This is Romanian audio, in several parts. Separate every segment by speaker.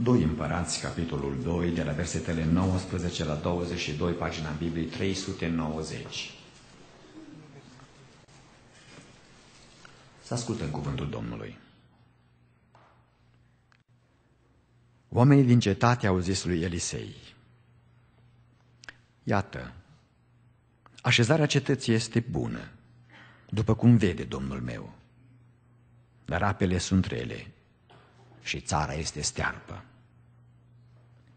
Speaker 1: 2 Împărați, capitolul 2, de la versetele 19 la 22, pagina Bibliei 390. Să ascultăm cuvântul Domnului. Oamenii din cetate au zis lui Elisei, Iată, așezarea cetății este bună, după cum vede Domnul meu, dar apele sunt rele și țara este stearpă.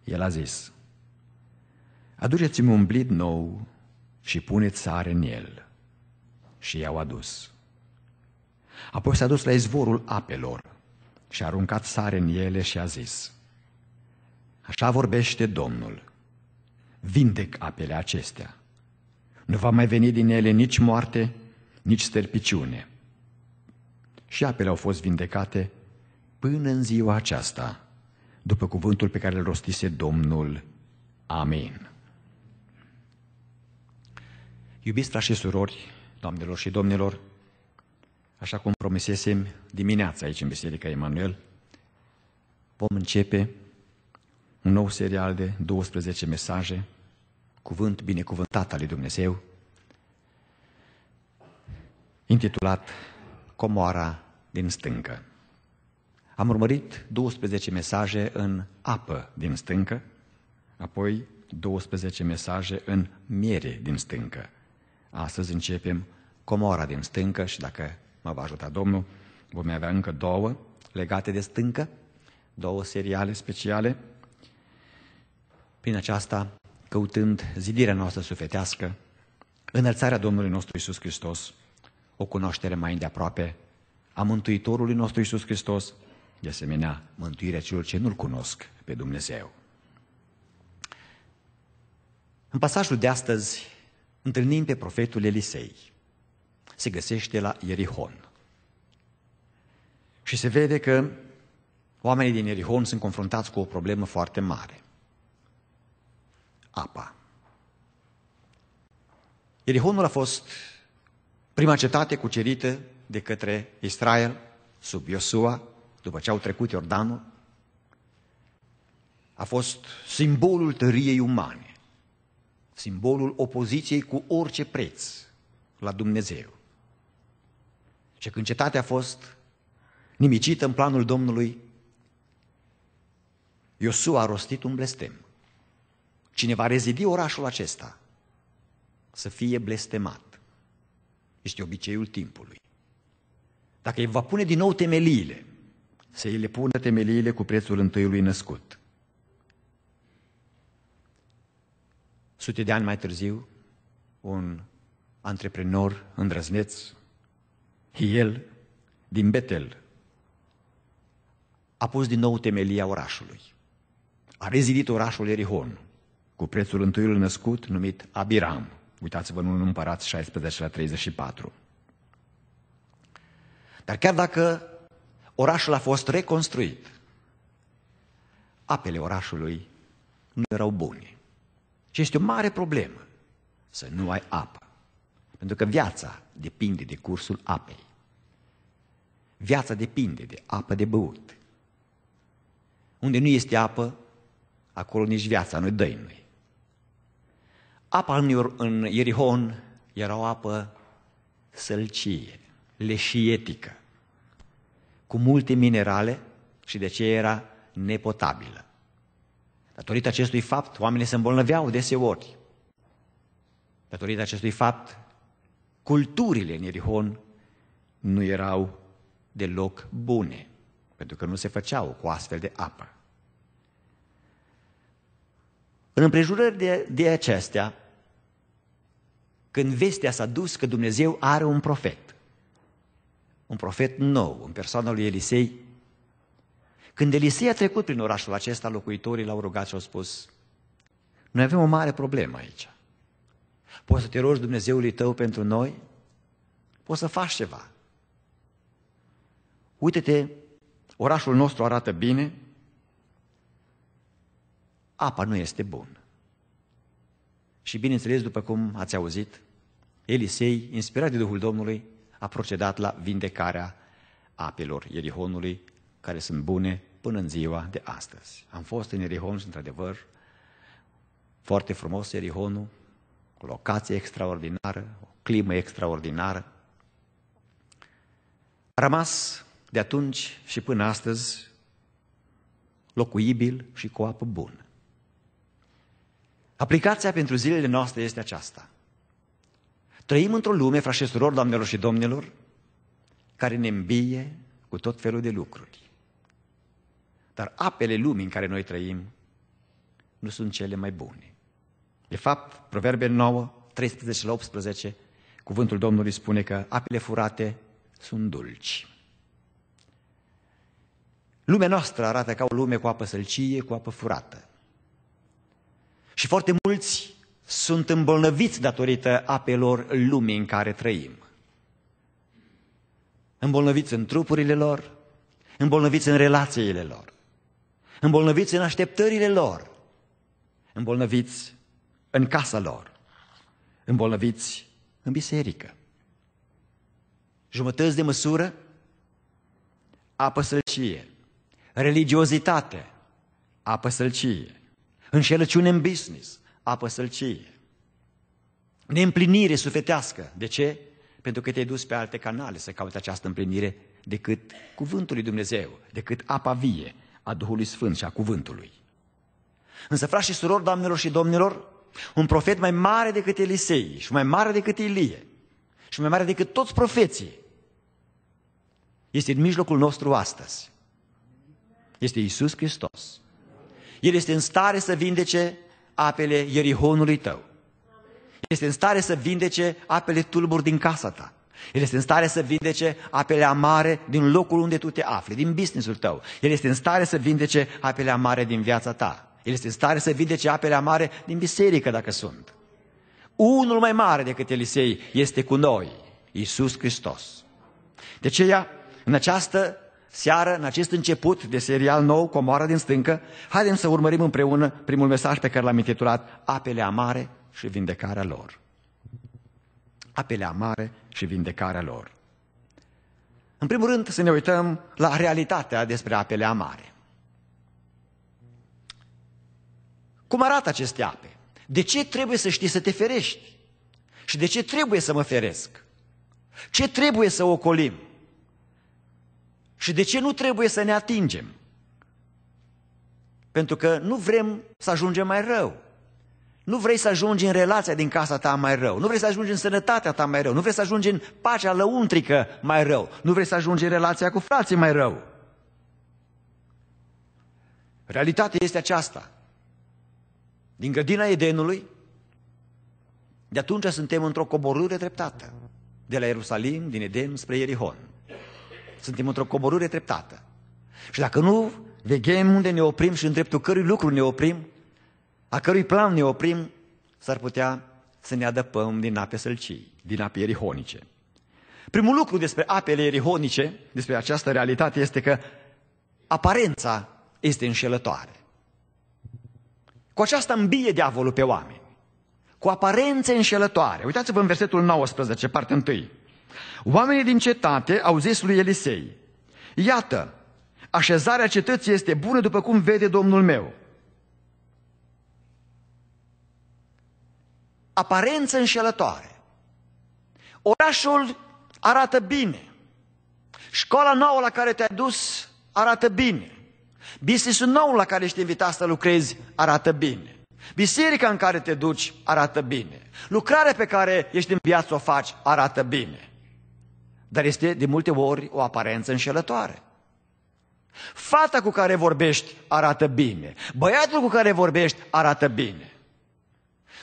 Speaker 1: El a zis, aduceți-mi un blid nou și puneți sare în el. Și i-au adus. Apoi s-a dus la izvorul apelor și a aruncat sare în ele și a zis, Așa vorbește Domnul, vindec apele acestea. Nu va mai veni din ele nici moarte, nici stărpiciune. Și apele au fost vindecate până în ziua aceasta, după cuvântul pe care îl rostise Domnul. Amin. Iubiți frați și surori, doamnelor și domnilor, așa cum promisesem dimineața aici în Biserica Emanuel, vom începe un nou serial de 12 mesaje, cuvânt binecuvântat al lui Dumnezeu, intitulat Comoara din stâncă. Am urmărit 12 mesaje în apă din stâncă, apoi 12 mesaje în miere din stâncă. Astăzi începem comora din stâncă și dacă mă va ajuta Domnul, vom avea încă două legate de stâncă, două seriale speciale. Prin aceasta, căutând zidirea noastră sufletească, înălțarea Domnului nostru Isus Hristos, o cunoaștere mai îndeaproape a Mântuitorului nostru Isus Hristos, de asemenea mântuirea celor ce nu-L cunosc pe Dumnezeu. În pasajul de astăzi întâlnim pe profetul Elisei. Se găsește la Ierihon. Și se vede că oamenii din Ierihon sunt confruntați cu o problemă foarte mare. Apa. Ierihonul a fost prima cetate cucerită de către Israel sub Iosua după ce au trecut Iordanul, a fost simbolul tăriei umane, simbolul opoziției cu orice preț la Dumnezeu. Și când cetatea a fost nimicită în planul Domnului, Iosua a rostit un blestem. Cine va rezidi orașul acesta să fie blestemat. Este obiceiul timpului. Dacă îi va pune din nou temeliile, să îi le pună temeliile cu prețul întâiului născut. Sute de ani mai târziu, un antreprenor îndrăzneț, Hiel din Betel, a pus din nou temelia orașului. A rezidit orașul Erihon cu prețul întâiul născut numit Abiram. Uitați-vă în împărați 16 la 34. Dar chiar dacă Orașul a fost reconstruit. Apele orașului nu erau bune. Și este o mare problemă să nu ai apă. Pentru că viața depinde de cursul apei. Viața depinde de apă de băut. Unde nu este apă, acolo nici viața nu dă noi. Apa în Ierihon era o apă sălcie, leșietică cu multe minerale și de ce era nepotabilă. Datorită acestui fapt, oamenii se îmbolnăveau deseori. Datorită acestui fapt, culturile în Erihon nu erau deloc bune, pentru că nu se făceau cu astfel de apă. În împrejurări de, de acestea, când vestea s-a dus că Dumnezeu are un profet, un profet nou, în persoana lui Elisei. Când Elisei a trecut prin orașul acesta, locuitorii l-au rugat și au spus, noi avem o mare problemă aici. Poți să te rogi Dumnezeului tău pentru noi? Poți să faci ceva. Uite-te, orașul nostru arată bine, apa nu este bună. Și bineînțeles, după cum ați auzit, Elisei, inspirat de Duhul Domnului, a procedat la vindecarea apelor Erihonului, care sunt bune până în ziua de astăzi. Am fost în Erihon și, într-adevăr, foarte frumos Erihonul, cu locație extraordinară, o climă extraordinară. A rămas de atunci și până astăzi locuibil și cu apă bună. Aplicația pentru zilele noastre este aceasta. Trăim într-o lume, frați și doamnelor și domnilor, care ne îmbie cu tot felul de lucruri. Dar apele lumii în care noi trăim nu sunt cele mai bune. De fapt, Proverbe 9, 13 la 18, cuvântul Domnului spune că apele furate sunt dulci. Lumea noastră arată ca o lume cu apă sălcie, cu apă furată. Și foarte mulți sunt îmbolnăviți datorită apelor lumii în care trăim. Îmbolnăviți în trupurile lor, îmbolnăviți în relațiile lor, îmbolnăviți în așteptările lor, îmbolnăviți în casa lor, îmbolnăviți în biserică. Jumătăți de măsură, apă sălcie, religiozitate, apă sălcie, înșelăciune în business, apă sălcie. Neîmplinire sufletească. De ce? Pentru că te-ai dus pe alte canale să cauți această împlinire decât cuvântul lui Dumnezeu, decât apa vie a Duhului Sfânt și a cuvântului. Însă, frați și surori, doamnelor și domnilor, un profet mai mare decât Elisei și mai mare decât Ilie și mai mare decât toți profeții este în mijlocul nostru astăzi. Este Isus Hristos. El este în stare să vindece apele Ierihonului tău. Este în stare să vindece apele tulburi din casa ta. El este în stare să vindece apele amare din locul unde tu te afli, din businessul tău. El este în stare să vindece apele amare din viața ta. El este în stare să vindece apele amare din biserică, dacă sunt. Unul mai mare decât Elisei este cu noi, Iisus Hristos. De aceea, în această seară, în acest început de serial nou, Comoara din stâncă, haidem să urmărim împreună primul mesaj pe care l-am intitulat Apele amare și vindecarea lor. Apele amare și vindecarea lor. În primul rând să ne uităm la realitatea despre apele amare. Cum arată aceste ape? De ce trebuie să știi să te ferești? Și de ce trebuie să mă feresc? Ce trebuie să ocolim? Și de ce nu trebuie să ne atingem? Pentru că nu vrem să ajungem mai rău. Nu vrei să ajungi în relația din casa ta mai rău. Nu vrei să ajungi în sănătatea ta mai rău. Nu vrei să ajungi în pacea lăuntrică mai rău. Nu vrei să ajungi în relația cu frații mai rău. Realitatea este aceasta. Din grădina Edenului, de atunci suntem într-o coborâre dreptată, De la Ierusalim, din Eden, spre Ierihon suntem într-o coborâre treptată. Și dacă nu veghem unde ne oprim și în dreptul cărui lucru ne oprim, a cărui plan ne oprim, s-ar putea să ne adăpăm din ape sălcii, din ape erihonice. Primul lucru despre apele erihonice, despre această realitate, este că aparența este înșelătoare. Cu aceasta îmbie diavolul pe oameni. Cu aparențe înșelătoare. Uitați-vă în versetul 19, partea 1. Oamenii din cetate au zis lui Elisei, Iată, așezarea cetății este bună după cum vede domnul meu. Aparență înșelătoare. Orașul arată bine. Școala nouă la care te-ai dus arată bine. Businessul nou la care ești invitat să lucrezi arată bine. Biserica în care te duci arată bine. Lucrarea pe care ești în viață o faci arată bine dar este de multe ori o aparență înșelătoare. Fata cu care vorbești arată bine, băiatul cu care vorbești arată bine.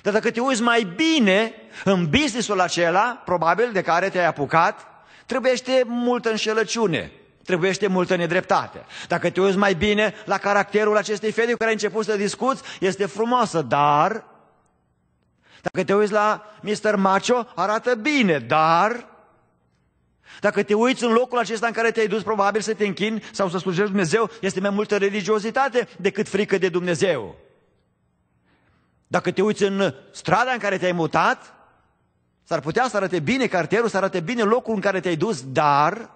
Speaker 1: Dar dacă te uiți mai bine în businessul acela, probabil de care te-ai apucat, trebuiește multă înșelăciune, trebuiește multă nedreptate. Dacă te uiți mai bine la caracterul acestei fete cu care ai început să discuți, este frumoasă, dar dacă te uiți la Mr. Macho, arată bine, dar dacă te uiți în locul acesta în care te-ai dus, probabil să te închini sau să slujești Dumnezeu, este mai multă religiozitate decât frică de Dumnezeu. Dacă te uiți în strada în care te-ai mutat, s-ar putea să arate bine cartierul, să arate bine locul în care te-ai dus, dar,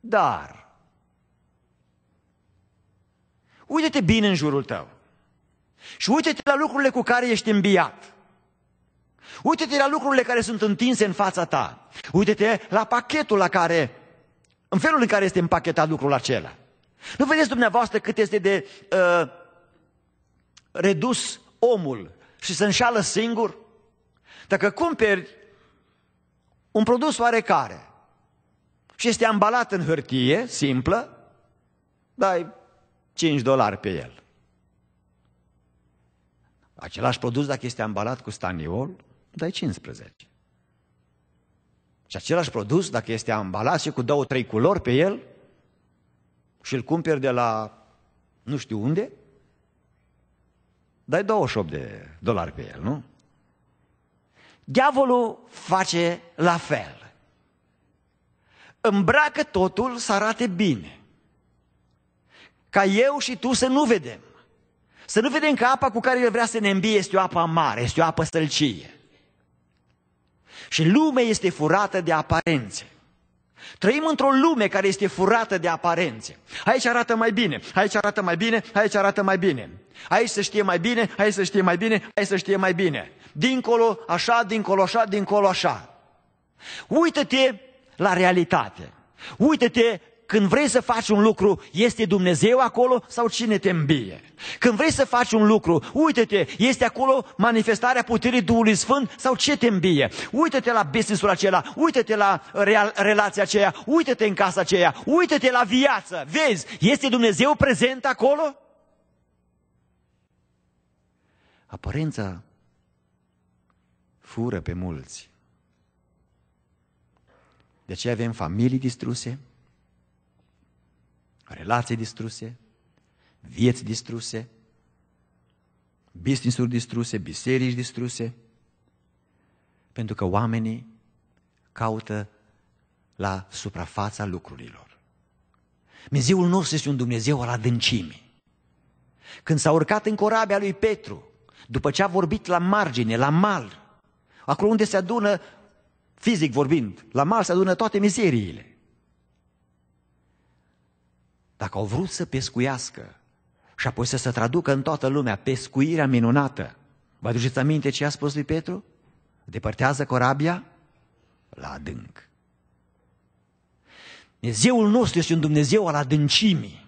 Speaker 1: dar, uite-te bine în jurul tău și uite-te la lucrurile cu care ești îmbiat. Uite-te la lucrurile care sunt întinse în fața ta. Uite-te la pachetul la care, în felul în care este împachetat lucrul acela. Nu vedeți dumneavoastră cât este de uh, redus omul și se înșală singur? Dacă cumperi un produs oarecare și este ambalat în hârtie simplă, dai 5 dolari pe el. Același produs, dacă este ambalat cu staniol, dai 15. Și același produs, dacă este ambalat și cu două, trei culori pe el, și îl cumperi de la nu știu unde, dai 28 de dolari pe el, nu? Diavolul face la fel. Îmbracă totul să arate bine. Ca eu și tu să nu vedem. Să nu vedem că apa cu care el vrea să ne îmbie este o apă mare, este o apă sălcie. Și lumea este furată de aparențe. Trăim într-o lume care este furată de aparențe. Aici arată mai bine, aici arată mai bine, aici arată mai bine. Aici se știe mai bine, aici se știe mai bine, aici se știe mai bine. Dincolo, așa, dincolo, așa, dincolo, așa. Uită-te la realitate. Uită-te când vrei să faci un lucru, este Dumnezeu acolo sau cine te îmbie? Când vrei să faci un lucru, uite-te, este acolo manifestarea puterii Duhului Sfânt sau ce te îmbie? Uite-te la business-ul acela, uite-te la real, relația aceea, uite-te în casa aceea, uite-te la viață. Vezi, este Dumnezeu prezent acolo? Aparența fură pe mulți. De aceea avem familii distruse, relații distruse, vieți distruse, business-uri distruse, biserici distruse, pentru că oamenii caută la suprafața lucrurilor. Dumnezeul nostru este un Dumnezeu al adâncimii. Când s-a urcat în corabia lui Petru, după ce a vorbit la margine, la mal, acolo unde se adună, fizic vorbind, la mal se adună toate mizeriile, dacă au vrut să pescuiască și apoi să se traducă în toată lumea pescuirea minunată, vă aduceți aminte ce a spus lui Petru? Depărtează corabia la adânc. Dumnezeul nostru este un Dumnezeu al adâncimii.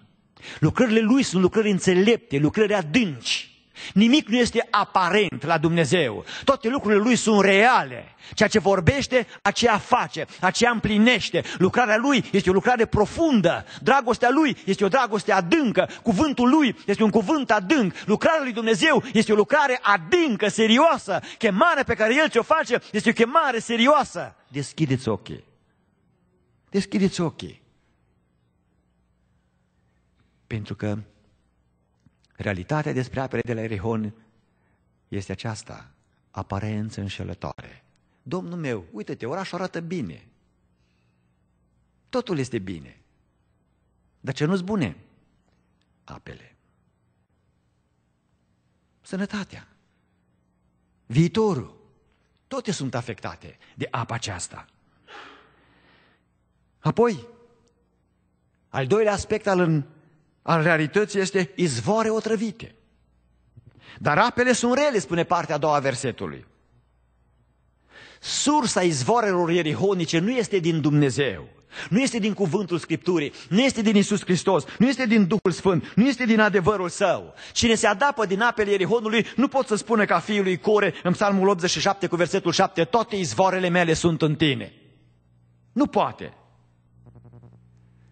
Speaker 1: Lucrările Lui sunt lucrări înțelepte, lucrări adânci. Nimic nu este aparent la Dumnezeu. Toate lucrurile Lui sunt reale. Ceea ce vorbește, aceea face, aceea împlinește. Lucrarea Lui este o lucrare profundă. Dragostea Lui este o dragoste adâncă. Cuvântul Lui este un cuvânt adânc. Lucrarea Lui Dumnezeu este o lucrare adâncă, serioasă. Chemarea pe care El ți-o face este o chemare serioasă. Deschideți ochii. Deschideți ochii. Pentru că Realitatea despre apele de la Erihon este aceasta, aparență înșelătoare. Domnul meu, uite-te, orașul arată bine. Totul este bine. Dar ce nu-ți bune? Apele. Sănătatea. Viitorul. Toate sunt afectate de apa aceasta. Apoi, al doilea aspect al al realității este izvoare otrăvite. Dar apele sunt rele, spune partea a doua a versetului. Sursa izvoarelor ierihonice nu este din Dumnezeu, nu este din cuvântul Scripturii, nu este din Isus Hristos, nu este din Duhul Sfânt, nu este din adevărul său. Cine se adapă din apele Ierihonului nu pot să spună ca fiul lui Core în Psalmul 87 cu versetul 7, toate izvoarele mele sunt în tine. Nu poate.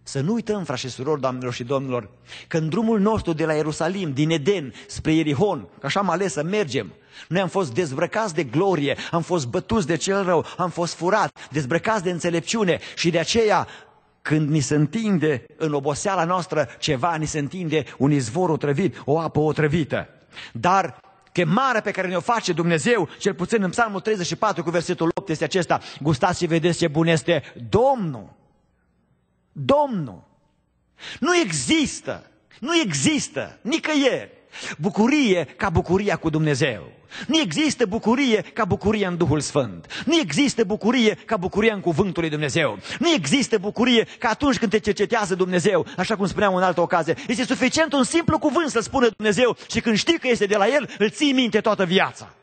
Speaker 1: Să nu uităm, frați și surori, doamnelor și domnilor, că în drumul nostru de la Ierusalim, din Eden, spre Ierihon, că așa am ales să mergem, noi am fost dezbrăcați de glorie, am fost bătuți de cel rău, am fost furat, dezbrăcați de înțelepciune și de aceea când ni se întinde în oboseala noastră ceva, ni se întinde un izvor otrăvit, o apă otrăvită. Dar chemarea pe care ne-o face Dumnezeu, cel puțin în Psalmul 34 cu versetul 8 este acesta, gustați și vedeți ce bun este Domnul. Domnul. Nu există, nu există nicăieri bucurie ca bucuria cu Dumnezeu. Nu există bucurie ca bucuria în Duhul Sfânt. Nu există bucurie ca bucuria în Cuvântul lui Dumnezeu. Nu există bucurie ca atunci când te cercetează Dumnezeu, așa cum spuneam în altă ocazie. Este suficient un simplu cuvânt să spună Dumnezeu și când știi că este de la El, îl ții minte toată viața.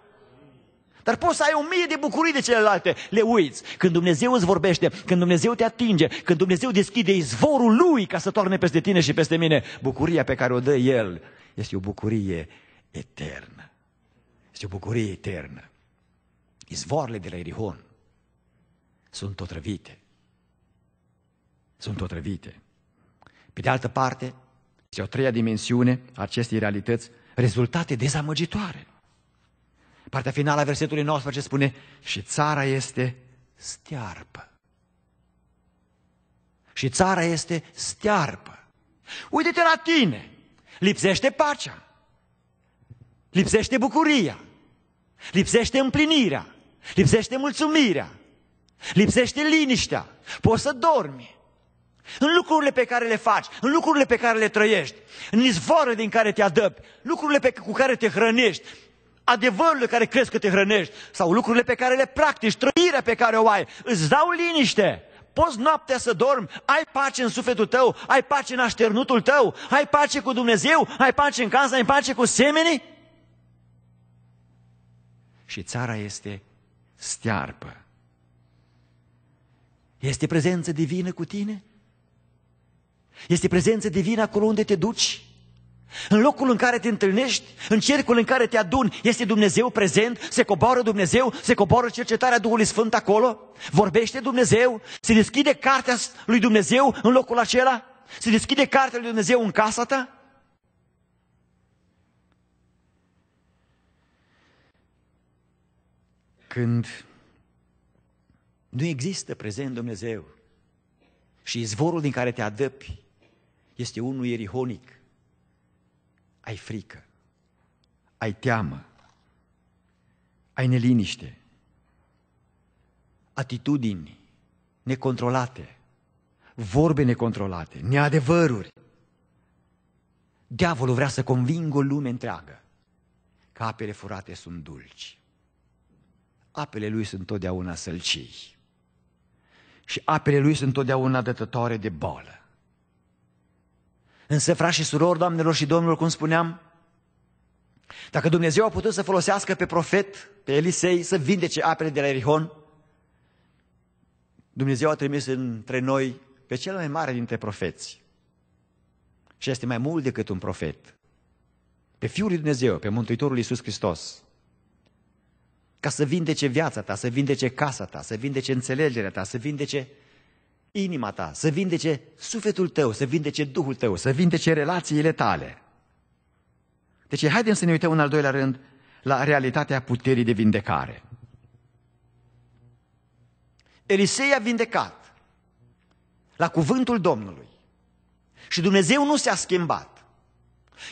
Speaker 1: Dar poți să ai o mie de bucurii de celelalte, le uiți. Când Dumnezeu îți vorbește, când Dumnezeu te atinge, când Dumnezeu deschide izvorul Lui ca să toarne peste tine și peste mine, bucuria pe care o dă El este o bucurie eternă. Este o bucurie eternă. Izvoarele de la Erihon sunt otrăvite. Sunt otrăvite. Pe de altă parte, este o treia dimensiune a acestei realități, rezultate dezamăgitoare. Partea finală a versetului 19 spune, și țara este stearpă. Și țara este stearpă. Uite-te la tine! Lipsește pacea, lipsește bucuria, lipsește împlinirea, lipsește mulțumirea, lipsește liniștea, poți să dormi. În lucrurile pe care le faci, în lucrurile pe care le trăiești, în izvoră din care te adăpi, lucrurile pe, cu care te hrănești, adevărurile care crezi că te hrănești sau lucrurile pe care le practici, trăirea pe care o ai, îți dau liniște. Poți noaptea să dormi, ai pace în sufletul tău, ai pace în așternutul tău, ai pace cu Dumnezeu, ai pace în casă, ai pace cu semenii? Și țara este stearpă. Este prezență divină cu tine? Este prezență divină acolo unde te duci? În locul în care te întâlnești, în cercul în care te aduni, este Dumnezeu prezent, se coboară Dumnezeu, se coboară cercetarea Duhului Sfânt acolo, vorbește Dumnezeu, se deschide cartea lui Dumnezeu în locul acela, se deschide cartea lui Dumnezeu în casa ta. Când nu există prezent Dumnezeu și izvorul din care te adăpi este unul ierihonic, ai frică, ai teamă, ai neliniște, atitudini necontrolate, vorbe necontrolate, neadevăruri. Diavolul vrea să convingă o lume întreagă că apele furate sunt dulci. Apele lui sunt totdeauna sălcii și apele lui sunt totdeauna dătătoare de bolă. Însă, frați și surori, doamnelor și domnilor, cum spuneam, dacă Dumnezeu a putut să folosească pe profet, pe Elisei, să vindece apele de la Erihon, Dumnezeu a trimis între noi pe cel mai mare dintre profeți. Și este mai mult decât un profet. Pe Fiul lui Dumnezeu, pe Mântuitorul Iisus Hristos. Ca să vindece viața ta, să vindece casa ta, să vindece înțelegerea ta, să vindece inima ta, să vindece sufletul tău, să vindece duhul tău, să vindece relațiile tale. Deci haideți să ne uităm în al doilea rând la realitatea puterii de vindecare. Elisei a vindecat la cuvântul Domnului și Dumnezeu nu s-a schimbat.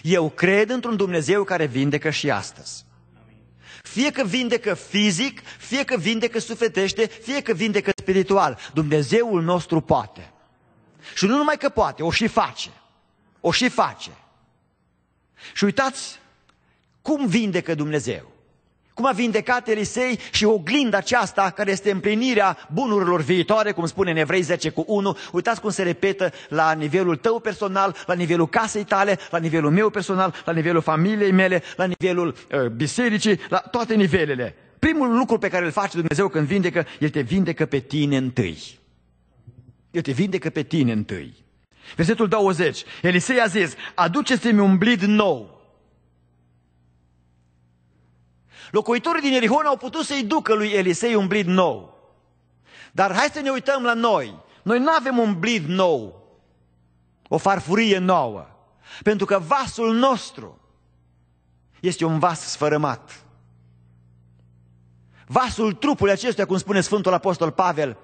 Speaker 1: Eu cred într-un Dumnezeu care vindecă și astăzi. Fie că vindecă fizic, fie că vindecă sufletește, fie că vindecă spiritual. Dumnezeul nostru poate. Și nu numai că poate, o și face. O și face. Și uitați cum vindecă Dumnezeu cum a vindecat Elisei și oglinda aceasta care este împlinirea bunurilor viitoare, cum spune în Evrei 10 cu 1. Uitați cum se repetă la nivelul tău personal, la nivelul casei tale, la nivelul meu personal, la nivelul familiei mele, la nivelul uh, bisericii, la toate nivelele. Primul lucru pe care îl face Dumnezeu când vindecă, El te vindecă pe tine întâi. El te vindecă pe tine întâi. Versetul 20. Elisei a zis, aduceți-mi un blid nou Locuitorii din Erihon au putut să-i ducă lui Elisei un blid nou. Dar hai să ne uităm la noi. Noi nu avem un blid nou, o farfurie nouă, pentru că vasul nostru este un vas sfărâmat. Vasul trupului acestuia, cum spune Sfântul Apostol Pavel,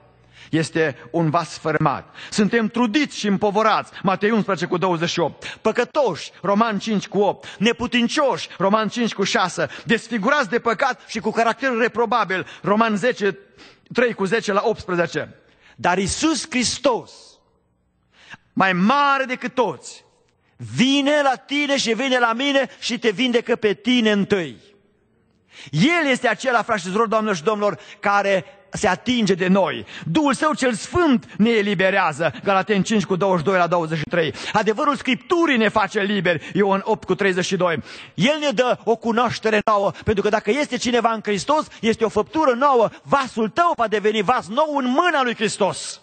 Speaker 1: este un vas fermat. Suntem trudiți și împovorați, Matei 11 cu 28, păcătoși, Roman 5 cu 8, neputincioși, Roman 5 cu 6, desfigurați de păcat și cu caracter reprobabil, Roman 10, 3 cu 10 la 18. Dar Isus Hristos, mai mare decât toți, vine la tine și vine la mine și te vindecă pe tine întâi. El este acela, frate și zror, doamnelor și domnilor, care se atinge de noi. Duhul Său cel Sfânt ne eliberează, Galaten 5 cu 22 la 23. Adevărul Scripturii ne face liberi, Ioan 8 cu 32. El ne dă o cunoaștere nouă, pentru că dacă este cineva în Hristos, este o făptură nouă, vasul tău va deveni vas nou în mâna lui Hristos.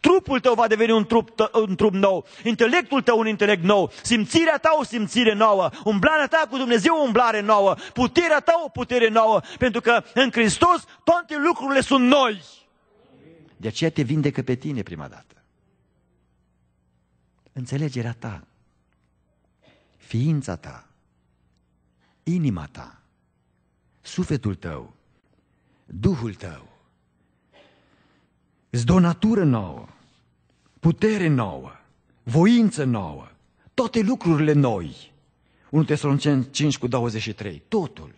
Speaker 1: Trupul tău va deveni un trup, tă, un trup nou, intelectul tău un intelect nou, simțirea ta o simțire nouă, umblarea ta cu Dumnezeu o umblare nouă, puterea ta o putere nouă, pentru că în Hristos toate lucrurile sunt noi. De aceea te vindecă pe tine prima dată. Înțelegerea ta, ființa ta, inima ta, sufletul tău, Duhul tău, Îți dă o natură nouă, putere nouă, voință nouă, toate lucrurile noi. 1 Tesalonicen 5 cu 23, totul.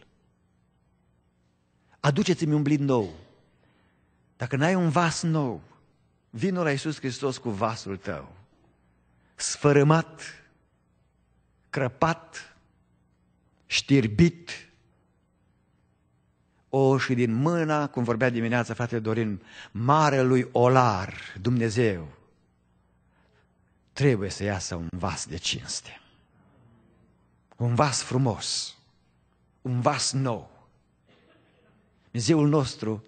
Speaker 1: Aduceți-mi un blind nou. Dacă n-ai un vas nou, vină la Iisus Hristos cu vasul tău. Sfărâmat, crăpat, știrbit, o, și din mâna, cum vorbea dimineața fratele Dorin, marelui olar, Dumnezeu, trebuie să iasă un vas de cinste. Un vas frumos, un vas nou. Dumnezeul nostru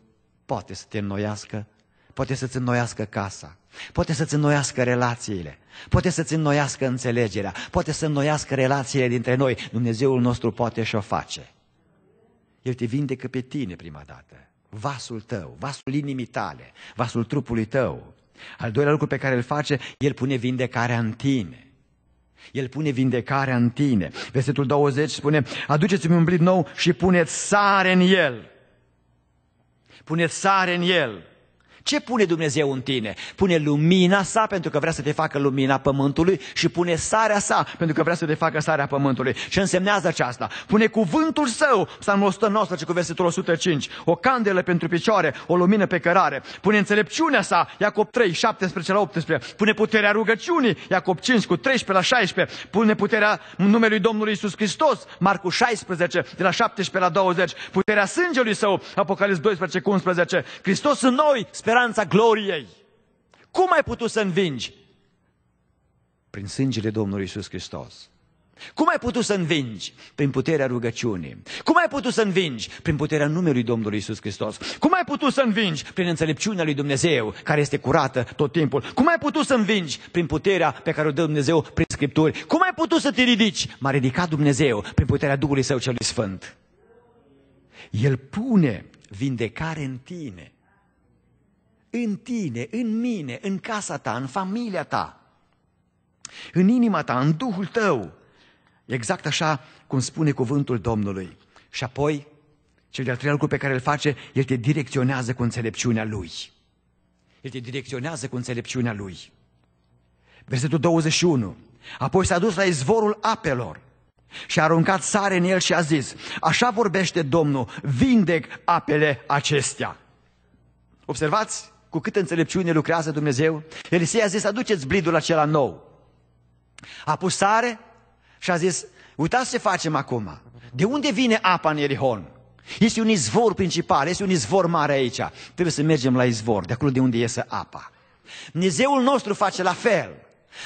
Speaker 1: poate să te înnoiască, poate să-ți înnoiască casa, poate să-ți înnoiască relațiile, poate să-ți înnoiască înțelegerea, poate să înnoiască relațiile dintre noi. Dumnezeul nostru poate și o face. El te vindecă pe tine prima dată, vasul tău, vasul inimii tale, vasul trupului tău. Al doilea lucru pe care îl face, El pune vindecarea în tine. El pune vindecarea în tine. Versetul 20 spune, aduceți-mi un blid nou și puneți sare în el. Puneți sare în el. Ce pune Dumnezeu în tine? Pune lumina sa pentru că vrea să te facă lumina pământului și pune sarea sa pentru că vrea să te facă sarea pământului. Ce însemnează aceasta? Pune cuvântul său, psalmul 119 cu versetul 105, o candelă pentru picioare, o lumină pe cărare. Pune înțelepciunea sa, Iacob 3, 17 la 18. Pune puterea rugăciunii, Iacob 5 cu 13 la 16. Pune puterea numelui Domnului Isus Hristos, Marcu 16 de la 17 la 20. Puterea sângelui său, Apocalips 12 cu 11. Hristos în noi, sper speranța gloriei. Cum ai putut să învingi? Prin sângele Domnului Isus Hristos. Cum ai putut să învingi? Prin puterea rugăciunii. Cum ai putut să învingi? Prin puterea numelui Domnului Isus Hristos. Cum ai putut să învingi? Prin înțelepciunea lui Dumnezeu, care este curată tot timpul. Cum ai putut să învingi? Prin puterea pe care o dă Dumnezeu prin Scripturi. Cum ai putut să te ridici? M-a ridicat Dumnezeu prin puterea Duhului Său celui Sfânt. El pune vindecare în tine în tine, în mine, în casa ta, în familia ta, în inima ta, în Duhul tău. Exact așa cum spune cuvântul Domnului. Și apoi, cel de-al treilea lucru pe care îl face, el te direcționează cu înțelepciunea lui. El te direcționează cu înțelepciunea lui. Versetul 21. Apoi s-a dus la izvorul apelor și a aruncat sare în el și a zis, așa vorbește Domnul, vindec apele acestea. Observați? cu cât înțelepciune lucrează Dumnezeu? Elisei a zis, aduceți blidul acela nou. A pus sare și a zis, uitați ce facem acum. De unde vine apa în Erihon? Este un izvor principal, este un izvor mare aici. Trebuie să mergem la izvor, de acolo de unde iese apa. Dumnezeul nostru face la fel.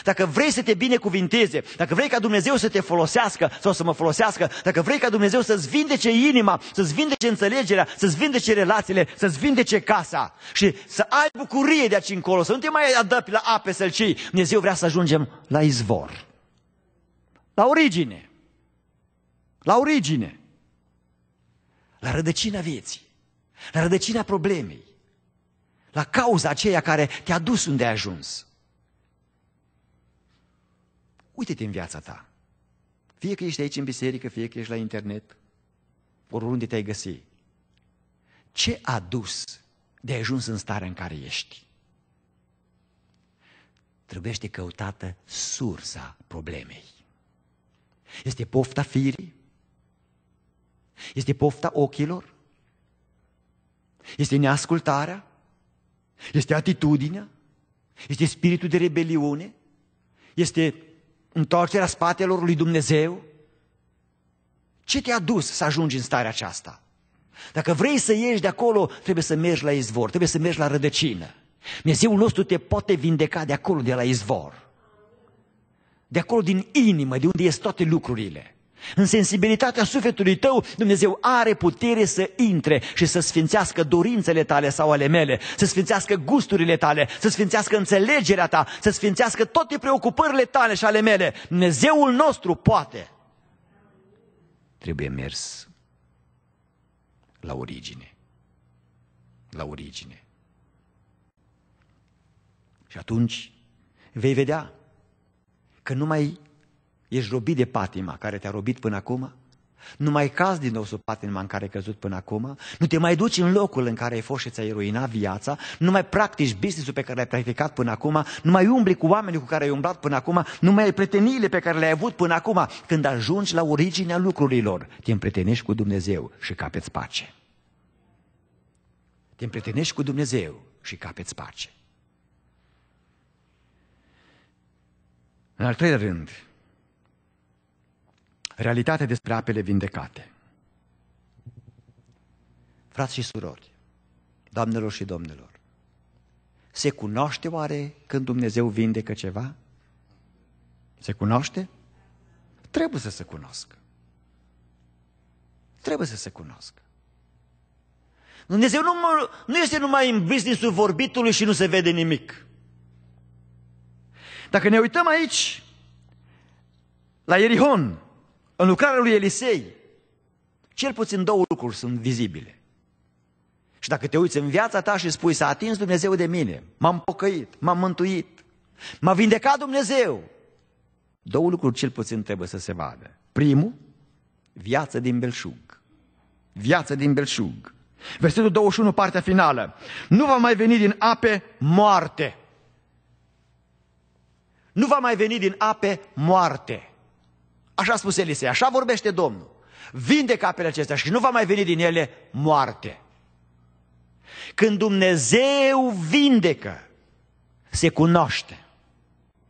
Speaker 1: Dacă vrei să te binecuvinteze, dacă vrei ca Dumnezeu să te folosească sau să mă folosească, dacă vrei ca Dumnezeu să-ți vindece inima, să-ți vindece înțelegerea, să-ți vindece relațiile, să-ți vindece casa și să ai bucurie de aici încolo, să nu te mai adăpi la ape sălcii, Dumnezeu vrea să ajungem la izvor, la origine, la origine, la rădăcina vieții, la rădăcina problemei, la cauza aceea care te-a dus unde ai ajuns. Uite-te în viața ta. Fie că ești aici în biserică, fie că ești la internet, oriunde te-ai găsi. Ce a dus de ajuns în starea în care ești? Trebuiește căutată sursa problemei. Este pofta firii? Este pofta ochilor? Este neascultarea? Este atitudinea? Este spiritul de rebeliune? Este întoarcerea spatelor lui Dumnezeu? Ce te-a dus să ajungi în starea aceasta? Dacă vrei să ieși de acolo, trebuie să mergi la izvor, trebuie să mergi la rădăcină. Dumnezeul nostru te poate vindeca de acolo, de la izvor. De acolo din inimă, de unde ies toate lucrurile. În sensibilitatea sufletului tău, Dumnezeu are putere să intre și să sfințească dorințele tale sau ale mele, să sfințească gusturile tale, să sfințească înțelegerea ta, să sfințească toate preocupările tale și ale mele. Dumnezeul nostru poate. Trebuie mers la origine. La origine. Și atunci vei vedea că numai Ești robit de patima care te-a robit până acum? Nu mai cazi din nou sub patima în care ai căzut până acum? Nu te mai duci în locul în care ai fost și ți-ai ruinat viața? Nu mai practici business pe care l-ai practicat până acum? Nu mai umbli cu oamenii cu care ai umblat până acum? Nu mai ai preteniile pe care le-ai avut până acum? Când ajungi la originea lucrurilor, te împretenești cu Dumnezeu și capeți pace. Te împretenești cu Dumnezeu și capeți pace. În al treilea rând, Realitatea despre apele vindecate. Frați și surori, doamnelor și domnilor, se cunoaște oare când Dumnezeu vindecă ceva? Se cunoaște? Trebuie să se cunoască. Trebuie să se cunoască. Dumnezeu nu, nu este numai în businessul vorbitului și nu se vede nimic. Dacă ne uităm aici, la Ierihon, în lucrarea lui Elisei, cel puțin două lucruri sunt vizibile. Și dacă te uiți în viața ta și spui, s-a atins Dumnezeu de mine, m-am pocăit, m-am mântuit, m-a vindecat Dumnezeu, două lucruri cel puțin trebuie să se vadă. Primul, viață din belșug. Viață din belșug. Versetul 21, partea finală. Nu va mai veni din ape moarte. Nu va mai veni din ape moarte. Așa a spus Elisei, așa vorbește Domnul. Vindecă apele acestea și nu va mai veni din ele moarte. Când Dumnezeu vindecă, se cunoaște.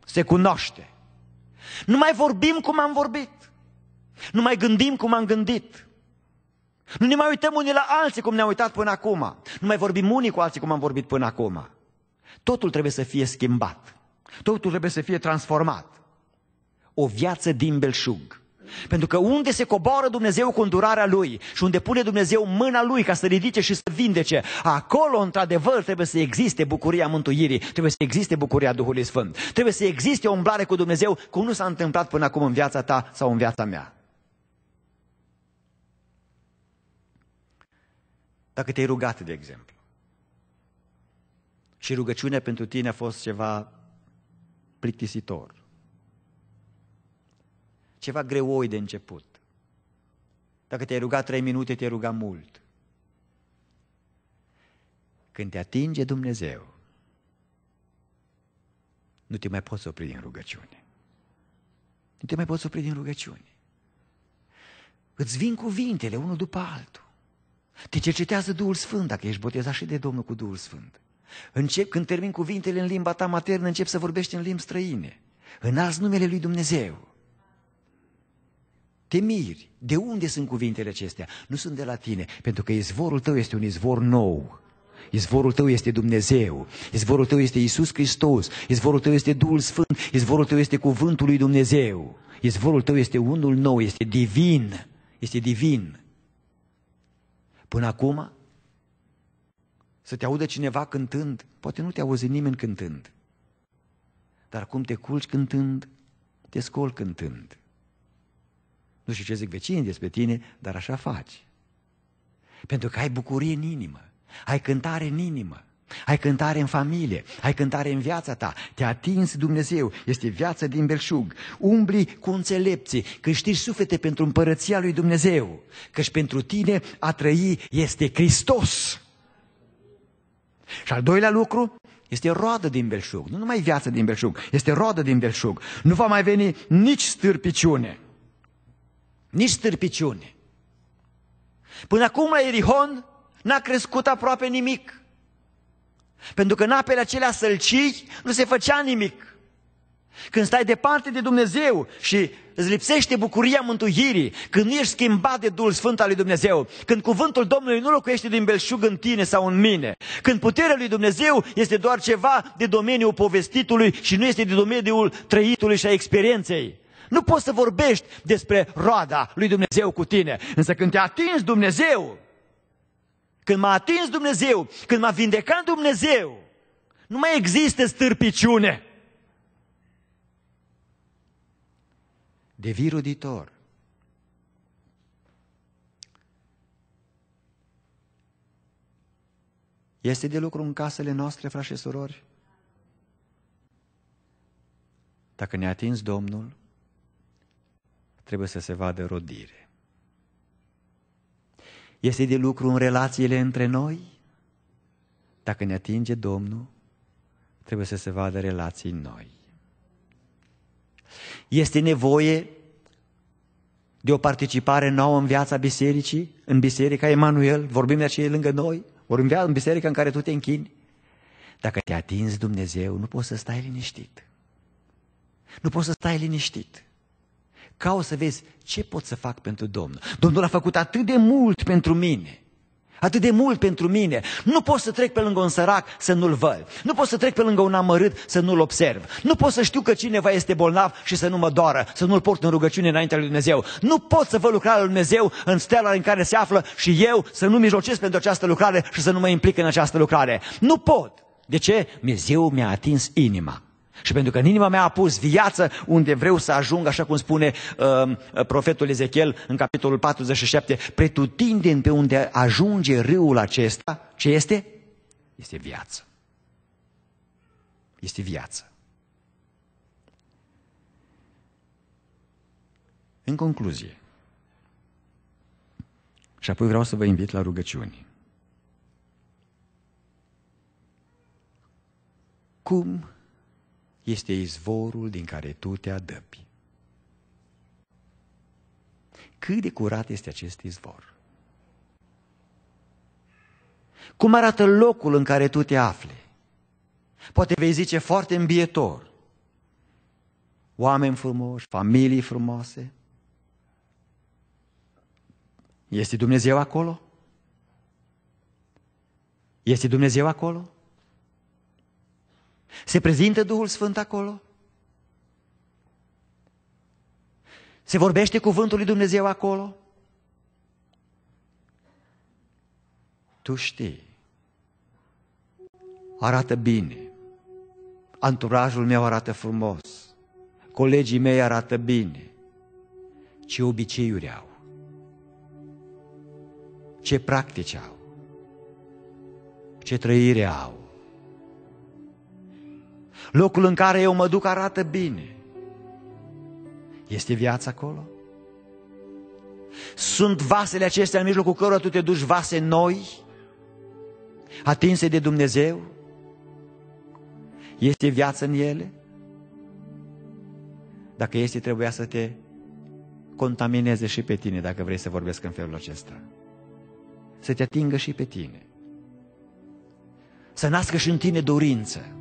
Speaker 1: Se cunoaște. Nu mai vorbim cum am vorbit. Nu mai gândim cum am gândit. Nu ne mai uităm unii la alții cum ne-am uitat până acum. Nu mai vorbim unii cu alții cum am vorbit până acum. Totul trebuie să fie schimbat. Totul trebuie să fie transformat o viață din belșug. Pentru că unde se coboară Dumnezeu cu îndurarea Lui și unde pune Dumnezeu mâna Lui ca să ridice și să vindece, acolo într-adevăr trebuie să existe bucuria mântuirii, trebuie să existe bucuria Duhului Sfânt, trebuie să existe o umblare cu Dumnezeu cum nu s-a întâmplat până acum în viața ta sau în viața mea. Dacă te-ai rugat, de exemplu, și rugăciunea pentru tine a fost ceva plictisitor, ceva greoi de început. Dacă te-ai rugat trei minute, te-ai rugat mult. Când te atinge Dumnezeu, nu te mai poți opri din rugăciune. Nu te mai poți opri din rugăciune. Îți vin cuvintele unul după altul. Te cercetează Duhul Sfânt dacă ești botezat și de Domnul cu Duhul Sfânt. Încep, când termin cuvintele în limba ta maternă, încep să vorbești în limbi străine. alți numele lui Dumnezeu te miri. De unde sunt cuvintele acestea? Nu sunt de la tine, pentru că izvorul tău este un izvor nou. Izvorul tău este Dumnezeu, izvorul tău este Isus Hristos, izvorul tău este Duhul Sfânt, izvorul tău este Cuvântul lui Dumnezeu, izvorul tău este unul nou, este divin, este divin. Până acum, să te audă cineva cântând, poate nu te auzi nimeni cântând, dar cum te culci cântând, te scol cântând. Nu știu ce zic vecinii despre tine, dar așa faci. Pentru că ai bucurie în inimă, ai cântare în inimă, ai cântare în familie, ai cântare în viața ta, te atins Dumnezeu, este viață din belșug. Umbli cu înțelepții, câștigi suflete pentru împărăția lui Dumnezeu, căci pentru tine a trăi este Hristos. Și al doilea lucru este roadă din belșug, nu numai viață din belșug, este roadă din belșug. Nu va mai veni nici stârpiciune nici stârpiciune. Până acum la Erihon n-a crescut aproape nimic. Pentru că în apele acelea sălcii nu se făcea nimic. Când stai departe de Dumnezeu și îți lipsește bucuria mântuirii, când nu ești schimbat de Duhul Sfânt al lui Dumnezeu, când cuvântul Domnului nu locuiește din belșug în tine sau în mine, când puterea lui Dumnezeu este doar ceva de domeniul povestitului și nu este de domeniul trăitului și a experienței, nu poți să vorbești despre roada lui Dumnezeu cu tine, însă când te atingi Dumnezeu, când m-a atins Dumnezeu, când m-a vindecat Dumnezeu, nu mai există stârpiciune. Devii roditor. Este de lucru în casele noastre, frați și surori? Dacă ne-a atins Domnul, trebuie să se vadă rodire. Este de lucru în relațiile între noi? Dacă ne atinge Domnul, trebuie să se vadă relații noi. Este nevoie de o participare nouă în viața bisericii, în biserica Emanuel, vorbim de aceea lângă noi, vorbim în biserica în care tu te închini. Dacă te atinzi Dumnezeu, nu poți să stai liniștit. Nu poți să stai liniștit. Ca o să vezi ce pot să fac pentru Domnul. Domnul a făcut atât de mult pentru mine. Atât de mult pentru mine. Nu pot să trec pe lângă un sărac să nu-l văd. Nu pot să trec pe lângă un amărât să nu-l observ. Nu pot să știu că cineva este bolnav și să nu mă doară, să nu-l port în rugăciune înaintea lui Dumnezeu. Nu pot să vă lucra lui Dumnezeu în stela în care se află și eu să nu mijlocesc pentru această lucrare și să nu mă implic în această lucrare. Nu pot. De ce? Dumnezeu mi-a atins inima. Și pentru că în inima mea a pus viață unde vreau să ajung, așa cum spune uh, profetul Ezechiel în capitolul 47, pretutindeni pe unde ajunge râul acesta, ce este? Este viață. Este viață. În concluzie, și apoi vreau să vă invit la rugăciuni. Cum este izvorul din care tu te adăpi. Cât de curat este acest izvor? Cum arată locul în care tu te afli? Poate vei zice foarte îmbietor. Oameni frumoși, familii frumoase. Este Dumnezeu acolo? Este Dumnezeu acolo? Se prezintă Duhul Sfânt acolo? Se vorbește cuvântul lui Dumnezeu acolo? Tu știi. Arată bine. Anturajul meu arată frumos. Colegii mei arată bine. Ce obiceiuri au. Ce practici au. Ce trăire au Locul în care eu mă duc arată bine. Este viața acolo? Sunt vasele acestea în mijlocul cărora tu te duci vase noi, atinse de Dumnezeu? Este viață în ele? Dacă este, trebuia să te contamineze și pe tine, dacă vrei să vorbesc în felul acesta. Să te atingă și pe tine. Să nască și în tine dorință.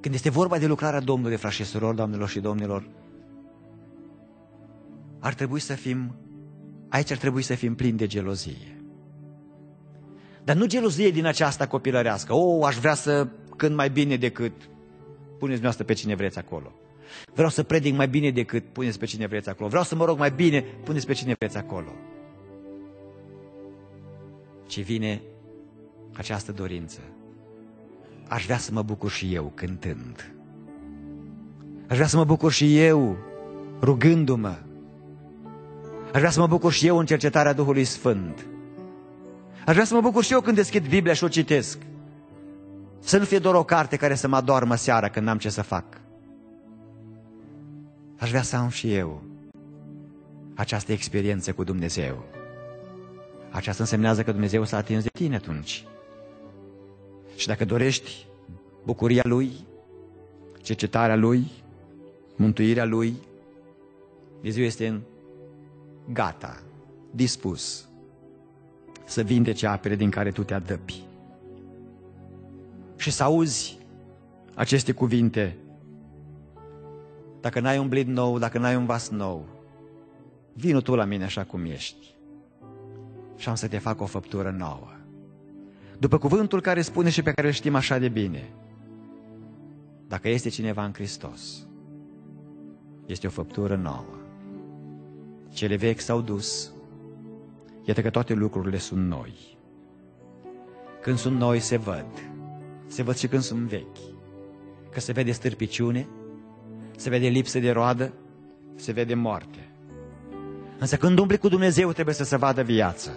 Speaker 1: Când este vorba de lucrarea Domnului, frați și surori, doamnelor și domnilor, ar trebui să fim, aici ar trebui să fim plini de gelozie. Dar nu gelozie din aceasta copilărească. O, aș vrea să cânt mai bine decât puneți dumneavoastră pe cine vreți acolo. Vreau să predic mai bine decât puneți pe cine vreți acolo. Vreau să mă rog mai bine, puneți pe cine vreți acolo. Ci vine această dorință aș vrea să mă bucur și eu cântând. Aș vrea să mă bucur și eu rugându-mă. Aș vrea să mă bucur și eu în cercetarea Duhului Sfânt. Aș vrea să mă bucur și eu când deschid Biblia și o citesc. Să nu fie doar o carte care să mă adormă seara când n-am ce să fac. Aș vrea să am și eu această experiență cu Dumnezeu. Aceasta însemnează că Dumnezeu s-a atins de tine atunci. Și dacă dorești bucuria Lui, cercetarea Lui, mântuirea Lui, Dumnezeu este gata, dispus să vindece apele din care tu te adăpi. Și să auzi aceste cuvinte, dacă n-ai un blid nou, dacă n-ai un vas nou, vină tu la mine așa cum ești și am să te fac o făptură nouă după cuvântul care spune și pe care îl știm așa de bine. Dacă este cineva în Hristos, este o făptură nouă. Cele vechi s-au dus, iată că toate lucrurile sunt noi. Când sunt noi, se văd. Se văd și când sunt vechi. Că se vede stârpiciune, se vede lipsă de roadă, se vede moarte. Însă când umbli cu Dumnezeu, trebuie să se vadă viața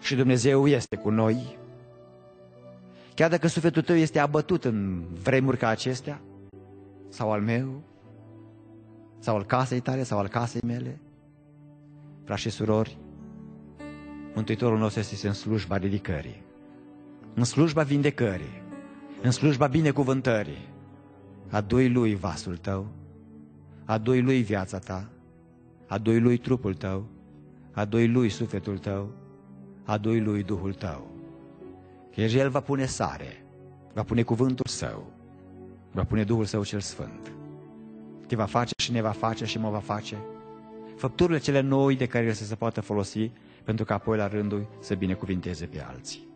Speaker 1: și Dumnezeu este cu noi. Chiar dacă sufletul tău este abătut în vremuri ca acestea, sau al meu, sau al casei tale, sau al casei mele, frați și surori, Mântuitorul nostru este în slujba ridicării, în slujba vindecării, în slujba binecuvântării. Adui lui vasul tău, adui lui viața ta, adui lui trupul tău, adui lui sufletul tău, doi lui Duhul tău. Că El va pune sare, va pune cuvântul său, va pune Duhul său cel sfânt. Te va face și ne va face și mă va face. Făpturile cele noi de care El să se poată folosi pentru că apoi la rândul să binecuvinteze pe alții.